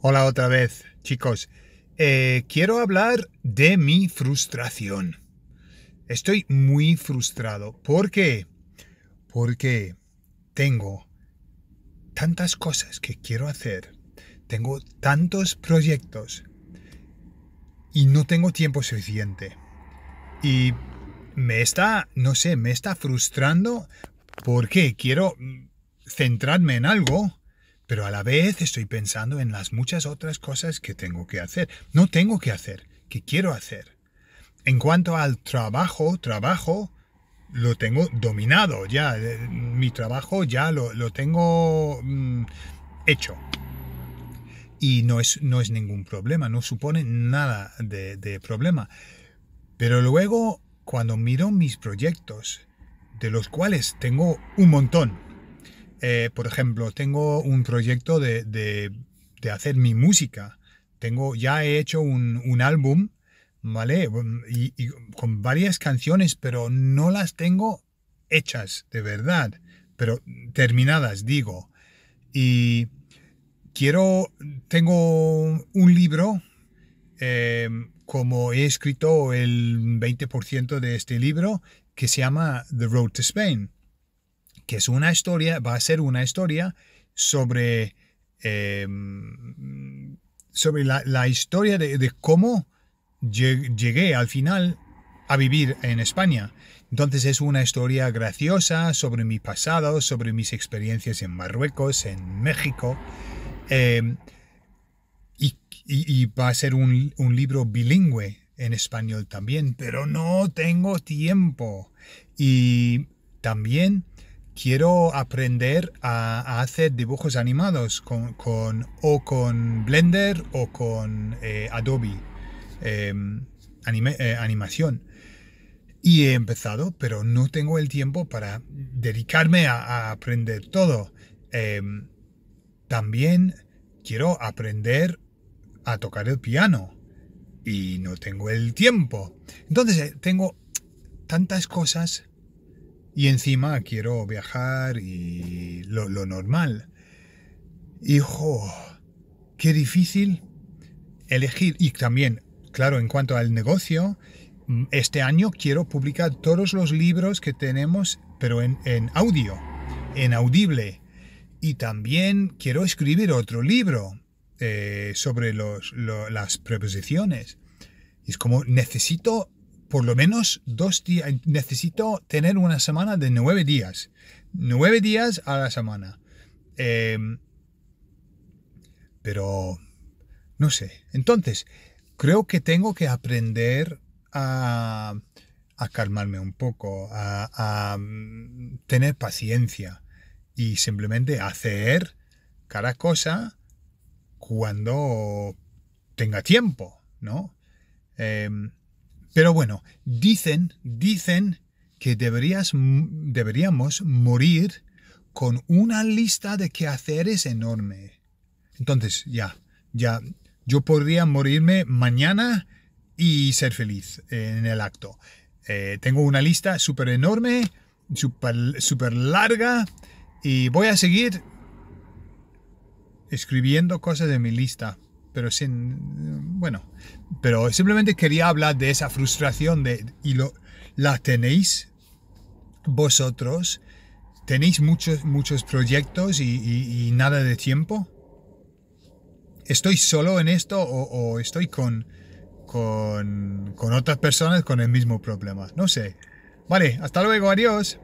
Hola otra vez, chicos. Eh, quiero hablar de mi frustración. Estoy muy frustrado. ¿Por qué? Porque tengo tantas cosas que quiero hacer. Tengo tantos proyectos. Y no tengo tiempo suficiente. Y me está, no sé, me está frustrando porque quiero centrarme en algo pero a la vez estoy pensando en las muchas otras cosas que tengo que hacer, no tengo que hacer, que quiero hacer. En cuanto al trabajo, trabajo, lo tengo dominado ya, eh, mi trabajo ya lo, tengo mm, hecho. Y no es, no es ningún problema, no supone nada de, de problema. Pero luego, cuando miro mis proyectos, de los cuales tengo un montón, eh, por ejemplo, tengo un proyecto de, hacer mi música. Tengo, ya he hecho un, álbum, ¿vale? Y, con varias canciones, pero no las tengo hechas, de verdad, pero terminadas, digo. Y quiero, tengo un libro, eh, como he escrito el 20% de este libro, que se llama The Road to Spain que es una historia, va a ser una historia sobre, em, sobre la, historia de, cómo llegué al final a vivir en España. Entonces es una historia graciosa sobre mi pasado, sobre mis experiencias en Marruecos, en México. Em, y, va a ser un libro bilingüe en español también, pero no tengo tiempo. Y también quiero aprender a, hacer dibujos animados con, o con Blender o con eh, Adobe em, eh, Animación. Y he empezado, pero no tengo el tiempo para dedicarme a aprender todo. Em, también quiero aprender a tocar el piano y no tengo el tiempo. Entonces, eh, tengo tantas cosas y encima quiero viajar y lo, normal. Hijo, qué difícil elegir. Y también, claro, en cuanto al negocio, mm, este año quiero publicar todos los libros que tenemos, pero en, audio, en audible. Y también quiero escribir otro libro eh, sobre las preposiciones. Es como necesito por lo menos dos días, necesito tener una semana de nueve días, nueve días a la semana. Em, pero, no sé, entonces, creo que tengo que aprender a, calmarme un poco, a, mm, tener paciencia y simplemente hacer cada cosa cuando tenga tiempo, ¿no? Em, pero bueno, dicen, dicen que deberías, deberíamos morir con una lista de quehaceres enorme. Entonces, ya, ya, yo podría morirme mañana y ser feliz en el acto. Eh, tengo una lista súper enorme, súper larga y voy a seguir escribiendo cosas de mi lista pero sin. Bueno, pero simplemente quería hablar de esa frustración de. Y la tenéis vosotros. ¿Tenéis muchos, muchos proyectos y, nada de tiempo? ¿Estoy solo en esto o, estoy con, con otras personas con el mismo problema? No sé. Vale, hasta luego, adiós.